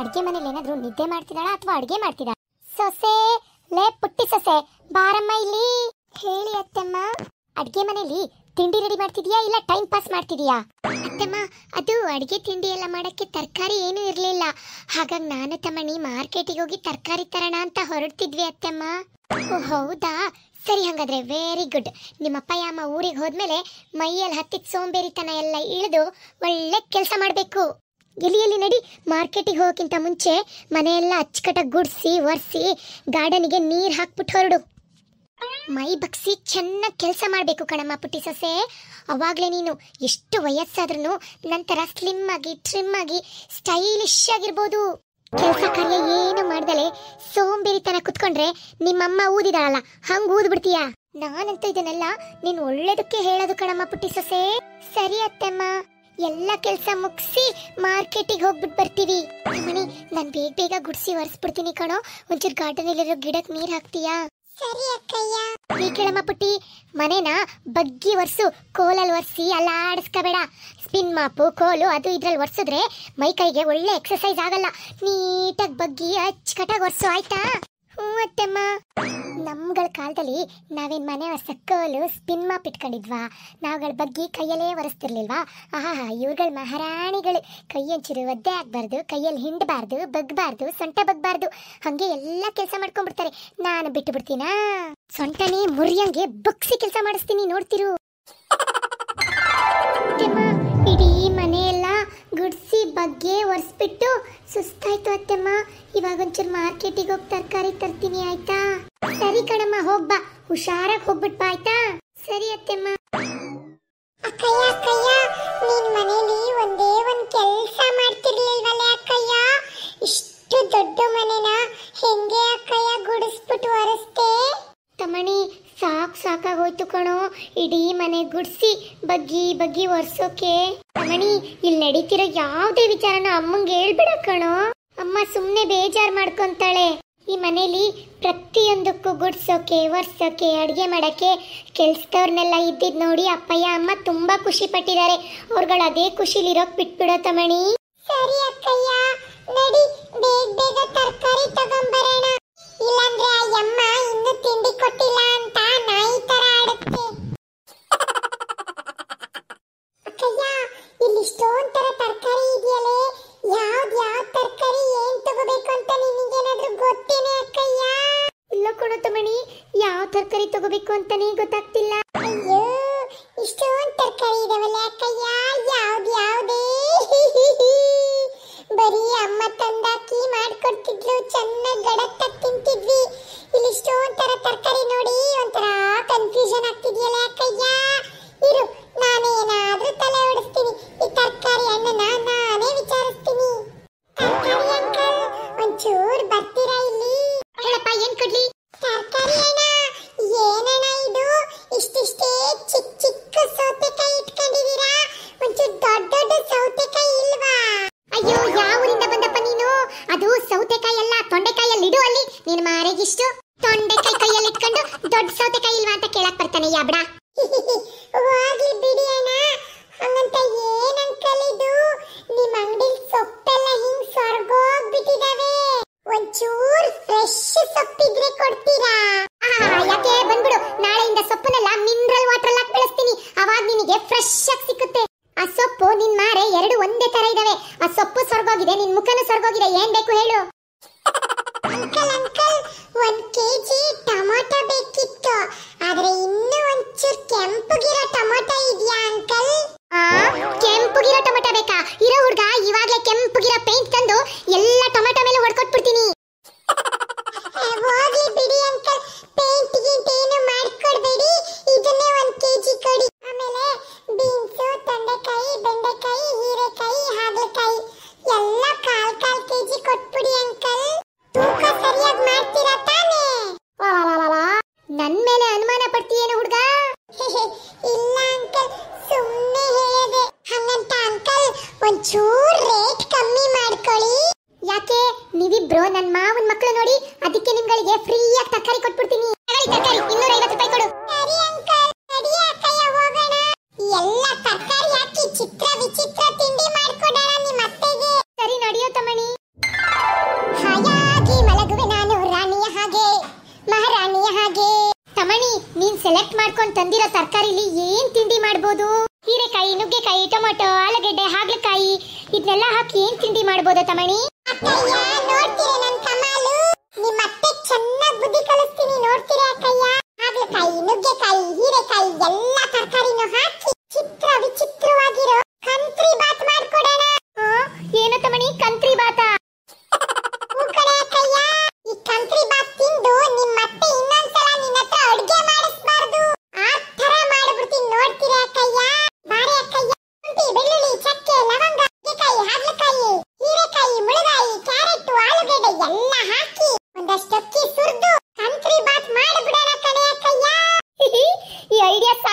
ಅಡುಗೆ ಮನೇಲಿ ಏನಾದರೂ ನಿದ್ದೆ ಮಾಡ್ತಿದಾಳ ಅಥವಾ ಅಡುಗೆ ಮಾಡ್ತಿದಾಳ ಸೊಸೆ ಲೇ ಪುಟ್ಟಿ ಸೊಸೆ ಬಾರಮ್ಮ ಇಲ್ಲಿ ಹೇಳಿ ಅತ್ತಮ್ಮ ಅಡುಗೆ ಮನೇಲಿ ತಿಂಡಿ ರೆಡಿ ಮಾಡ್ತಿದ್ಯಾ ಇಲ್ಲ ಟೈಮ್ ಪಾಸ್ ಮಾಡ್ತಿದೀಯಾ ಅತ್ತಮ್ಮ ಅದು ಅಡುಗೆ ತಿಂಡಿ ಎಲ್ಲ ಮಾಡಕ್ಕೆ ತರಕಾರಿ ಏನೂ ಇರಲಿಲ್ಲ ಹಾಗಾಗಿ ನಾನು ತಮ್ಮಣಿ ಮಾರ್ಕೆಟಿಗೆ ಹೋಗಿ ತರಕಾರಿ ತರೋಣ ಅಂತ ಹೊರಡ್ತಿದ್ವಿ ಅತ್ತಮ್ಮ ಓ ಹೌದಾ ಸರಿ ಹಾಗಾದ್ರೆ ವೆರಿ ಗುಡ್ ನಿಮ್ಮಪ್ಪ ಯಾಮ ಊರಿಗೆ ಹೋದ್ಮೇಲೆ ಮೈಯಲ್ಲಿ ಹತ್ತಿದ ಸೋಂಬೇರಿತನ ಎಲ್ಲ ಇಳಿದು ಒಳ್ಳೆ ಕೆಲಸ ಮಾಡಬೇಕು ಗಿಲಿಯಲ್ಲಿ ನಡಿ ಮಾರ್ಕೆಟಿಗೆ ಹೋಗೋಕ್ಕಿಂತ ಮುಂಚೆ ಮನೆಯೆಲ್ಲ ಅಚ್ಚುಕಟ್ಟಾಗಿ ಗುಡಿಸಿ ಒರೆಸಿ ಗಾರ್ಡನಿಗೆ ನೀರು ಹಾಕ್ಬಿಟ್ಟು ಹೊರಡು ಮೈ ಬಗ್ಸಿ ಚೆನ್ನಾಗಿ ಕೆಲಸ ಮಾಡಬೇಕು ಕಣಮ್ಮ ಪುಟ್ಟಿ ಸೊಸೆ ಅವಾಗಲೇ ನೀನು ಎಷ್ಟು ವಯಸ್ಸಾದ್ರೂ ನಂತರ ಸ್ಲಿಮ್ ಆಗಿ ಟ್ರಿಮ್ ಆಗಿ ಸ್ಟೈಲಿಶ್ ಆಗಿರ್ಬೋದು ಕೆಲಸ ಕಾರ್ಯ ಏನು ಮಾಡ್ದಲೆ ಸೋಂಬೇರಿತನ ಕುತ್ಕೊಂಡ್ರೆ ನಿಮ್ಮಮ್ಮ ಊದಿದಾಳಲ್ಲ ಹಂಗೆ ಊದ್ಬಿಡ್ತೀಯಾ ನಾನಂತೂ ಇದನ್ನೆಲ್ಲ ನೀನು ಒಳ್ಳೇದಕ್ಕೆ ಹೇಳೋದು ಕಣಮ್ಮ ಪುಟ್ಟಿ ಸೊಸೆ ಸರಿ ಅತ್ತೆಮ್ಮ ಎಲ್ಲ ಕೆಲಸ ಮುಗಿಸಿ ಮಾರ್ಕೆಟಿಗೆ ಹೋಗ್ಬಿಟ್ಟು ಬರ್ತೀವಿ ಮನಿ ನಾನು ಬೇಗ ಬೇಗ ಗುಡಿಸಿ ಒರೆಸ್ಬಿಡ್ತೀನಿ ಕಣೋ ಒಂಚೂರು ಗಾರ್ಡನ್ ಅಲ್ಲಿರೋ ಗಿಡಕ್ಕೆ ನೀರು ಹಾಕ್ತೀಯಾ ಸರಿ ಅಕ್ಕಯ್ಯ ಈ ಕೇಳಮ್ಮ ಪುಟ್ಟಿ ಮನೇನ ಬಗ್ಗಿ ಒರೆಸು ಕೋಲಲ್ಲಿ ಒರೆಸಿ ಅಲ್ಲ ಆಡಿಸ್ಕೋಬೇಡ ಸ್ಪಿನ್ ಮಾಪು ಕೋಲು ಅದು ಇದ್ರಲ್ಲಿ ಒರೆಸಿದ್ರೆ ಮೈ ಕೈಗೆ ಒಳ್ಳೆ ಎಕ್ಸಸೈಸ್ ಆಗಲ್ಲ ನೀಟಾಗಿ ಬಗ್ಗಿ ಅಚ್ಚುಕಟ್ಟಾಗಿ ಒರೆಸು ಆಯ್ತಾ ಹ್ಞೂ ಅತ್ತೆಮ್ಮ ನಮ್ಗಳ ಕಾಲದಲ್ಲಿ ನಾವೇನ್ ಮನೆ ಸಕ್ಕಲು ಸ್ಪಿನ್ ಮಾಪ್ ಇಟ್ಕೊಂಡಿದ್ವಾ ನಾವುಗಳ ಬಗ್ಗೆ ಕೈಯಲ್ಲೇ ಒರೆಸ್ತಿರ್ಲಿಲ್ವಾ ಆಹಾ ಇವುಗಳ ಮಹಾರಾಣಿಗಳು ಕೈ ಹಂಚಿರು ಒದ್ದೆ ಆಗ್ಬಾರ್ದು ಕೈಯಲ್ಲಿ ಹಿಂಡಬಾರ್ದು ಬಗ್ಬಾರ್ದು ಸೊಂಟ ಬಗ್ಬಾರ್ದು ಹಂಗೆ ಎಲ್ಲ ಕೆಲಸ ಮಾಡ್ಕೊಂಡ್ಬಿಡ್ತಾರೆ ನಾನು ಬಿಟ್ಟು ಬಿಡ್ತೀನಾ ಸೊಂಟನೇ ಮುರಿಯಂಗೆ ಬಗ್ಸಿ ಕೆಲಸ ಮಾಡಿಸ್ತೀನಿ ನೋಡ್ತಿರು ಇಡೀ ಮನೆಯೆಲ್ಲ ಗುಡ್ಸಿ ಬಗ್ಗೆ ಒರೆಸ್ಬಿಟ್ಟು ಸುಸ್ತಾಯ್ತು ಅತ್ತೆಮ್ಮ ಇವಾಗ ಒಂಚೂರು ಮಾರ್ಕೆಟಿಗೆ ಹೋಗಿ ತರಕಾರಿ ತರ್ತೀನಿ ಆಯ್ತಾ ಸರಿ ಕಣಮ್ಮ ಹೋಗ್ಬ ಹುಷಾರಾಗಿ ಹೋಗ್ಬಿಟ್ ಆಯ್ತಾ ಸರಿ ಅತ್ತೆಮ್ಮ ಅಕ್ಕಯ್ಯ ಅಕ್ಕಯ್ಯ ನೀನ್ ಮನೇಲಿ ಒಂದೇ ಒಂದ್ ಕೆಲ್ಸ ಮಾಡ್ತಿರ್ಲಿಲ್ವಲ್ಲ ಅಕ್ಕಯ್ಯ ಇಷ್ಟು ದೊಡ್ಡ ಮನೆನ ಹೆಂಗೆ ಅಕ್ಕಯ್ಯ ಗುಡಿಸ್ಬಿಟ್ಟು ಒರೆಸ್ತೆ ತಮಣಿ ಸಾಕ್ ಸಾಕಾಗೋಯ್ತು ಕಣೋ ಇಡೀ ಮನೆ ಗುಡಿಸಿ ಬಗ್ಗಿ ಬಗ್ಗಿ ಒರ್ಸೋಕೆ ತಮಣಿ ಇಲ್ಲಿ ನಡೀತಿರೋ ಯಾವುದೇ ವಿಚಾರನ ಅಮ್ಮಂಗೆ ಹೇಳ್ಬಿಡ ಕಣೋ ಅಮ್ಮ ಸುಮ್ಮನೆ ಬೇಜಾರ್ ಮಾಡ್ಕೊಂತಾಳೆ ಈ ಮನೇಲಿ ಪ್ರತಿಯೊಂದಕ್ಕೂ ಗುಡ್ಸೋಕೆ ಒರ್ಸೋಕೆ ಅಡುಗೆ ಮಾಡೋಕ್ಕೆ ಕೆಲಸದವ್ರನ್ನೆಲ್ಲ ಇದ್ದಿದ್ದು ನೋಡಿ ಅಪ್ಪಯ್ಯ ಅಮ್ಮ ತುಂಬ ಖುಷಿ ಪಟ್ಟಿದ್ದಾರೆ ಅವ್ರುಗಳು ಅದೇ ಇರೋಕೆ ಬಿಟ್ಬಿಡೋ ತಮಣಿ ಸರಿ ಅಕ್ಕಯ್ಯ ನಡಿ ಬೇಗ ಬೇಗ ತರಕಾರಿ ತರಕಾರಿ ತಗೋಬೇಕು ಅಂತಾನೆ ಗೊತ್ತಾಗ್ತಿಲ್ಲ ಅಯ್ಯೋ ಇಷ್ಟೊಂದು ತರಕಾರಿ ಇದಾವಲ್ಲ ಅಕ್ಕಯ್ಯ ಯಾವ್ದು ಬರೀ ಅಮ್ಮ ತಂದಾಕಿ ಮಾಡ್ಕೊಡ್ತಿದ್ಲು ಚೆನ್ನಾಗಿ ಗಡತ್ತ ದೊಡ್ಡ ಸೌತೆಕಾಯಿ ಇಲ್ವಾ ಅಂತ ಕೇಳಕ್ ಬರ್ತಾನೆ ಯಾಬ್ಡ ಹೋಗ್ಲಿ ಬಿಡಿ ಅಣ್ಣ ಹಂಗಂತ ಮೇಲೆ ಅನುಮಾನ ಪಡ್ತೀಯೇನೋ ಸೆಲೆಕ್ಟ್ ಮಾಡ್ಕೊಂಡು ತಂದಿರೋ ತರಕಾರಿಲಿ ಏನ್ ತಿಂಡಿ ಮಾಡಬಹುದು ಹೀರೆಕಾಯಿ ನುಗ್ಗೆಕಾಯಿ ಟೊಮೆಟೊ ಆಲೂಗೆಡ್ಡೆ ಹಾಗಲಕಾಯಿ ಇದನ್ನೆಲ್ಲ ಹಾಕಿ ಏನ್ ತಿಂಡಿ ನಿಮ್ಮ ತಮಣಿ ಚೆನ್ನಾಗಿ ಬುದ್ಧಿ ಕಲಿಸ್ತೀನಿ ನೋಡ್ತೀರಾ ಅಕ್ಕಯ್ಯ ಹಾಗಲಕಾಯಿ ನುಗ್ಗೆಕಾಯಿ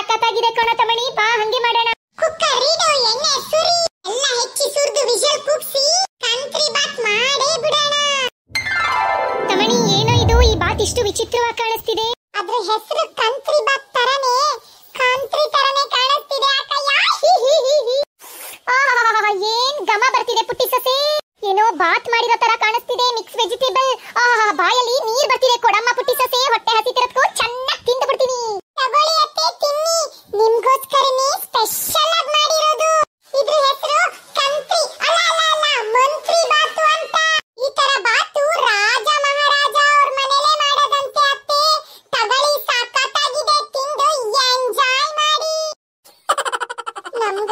ಸಖತ್ತಾಗಿದೆ ತಮಣಿ ಬಾ ಹಂಗೆ ಮಾಡೋಣ ಸುರಿ ಕಂತ್ರಿ ಏನೋ ಇದು ಈ ಬಾತ್ ಇಷ್ಟು ವಿಚಿತ್ರವಾಗಿ ಕಾಣಿಸ್ತಿದೆ ಏನೋ ಬಾತ್ ಮಾಡಿರೋ ತರ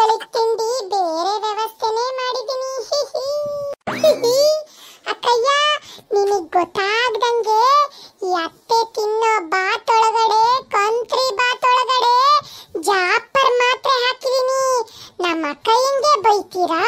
ಮಗಳಿಗೆ ತಿಂಡಿ ಬೇರೆ ವ್ಯವಸ್ಥೆನೇ ಮಾಡಿದೀನಿ ಅಕ್ಕಯ್ಯ ನಿನಗ್ ಗೊತ್ತಾಗ್ದಂಗೆ ಈ ಅತ್ತೆ ತಿನ್ನೋ ಬಾತೊಳಗಡೆ ಕಂತ್ರಿ ಬಾತೊಳಗಡೆ ಜಾಪರ್ ಮಾತ್ರೆ ಹಾಕಿದೀನಿ ನಮ್ಮ ಅಕ್ಕ ಅಕ್ಕಯ್ಯಂಗೆ ಬೈತೀರಾ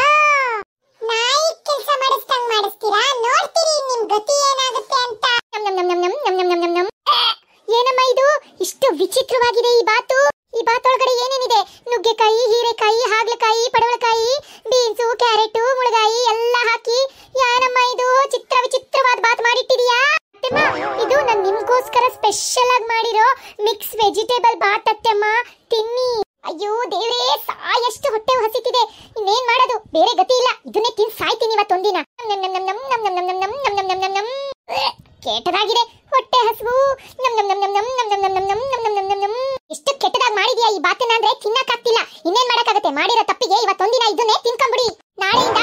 ಬದನೆಕಾಯಿ ಹಾಗಲಕಾಯಿ ಪಡವಲಕಾಯಿ ಬೀನ್ಸ್ ಕ್ಯಾರೆಟ್ ಮುಳಗಾಯಿ ಎಲ್ಲ ಹಾಕಿ ಯಾನಮ್ಮ ಇದು ಚಿತ್ರ ವಿಚಿತ್ರವಾದ ಬಾತ್ ಅತ್ತೆಮ್ಮ ಇದು ನಾನು ನಿಮ್ಗೋಸ್ಕರ ಸ್ಪೆಷಲ್ ಆಗಿ ಮಾಡಿರೋ ಮಿಕ್ಸ್ ವೆಜಿಟೇಬಲ್ ಬಾತ್ ಅತ್ತೆಮ್ಮ ತಿನ್ನಿ ಅಯ್ಯೋ ದೇವ್ರೇ ಸಾಯಷ್ಟು ಹೊಟ್ಟೆ ಹಸಿತಿದೆ ಇನ್ನೇನ್ ಮಾಡೋದು ಬೇರೆ ಗತಿ ಇಲ್ಲ ಇದನ್ನೇ ತಿನ್ ಸಾಯ್ತೀನಿ ಇವತ್ತೊಂದಿನ ನಮ್ ನಮ್ ನಮ್ ನಮ್ ನಮ್ ನಮ್ ನಮ್ ನಮ್ ನಮ್ ನಮ್ ನಮ್ ನಮ್ ನಮ್ ನಮ್ ಇವತ್ತೊಂದಿನ ಇದನ್ನೇ ತಿನ್ಕೊಂಬಿಡಿ ನಾಳೆಯಿಂದ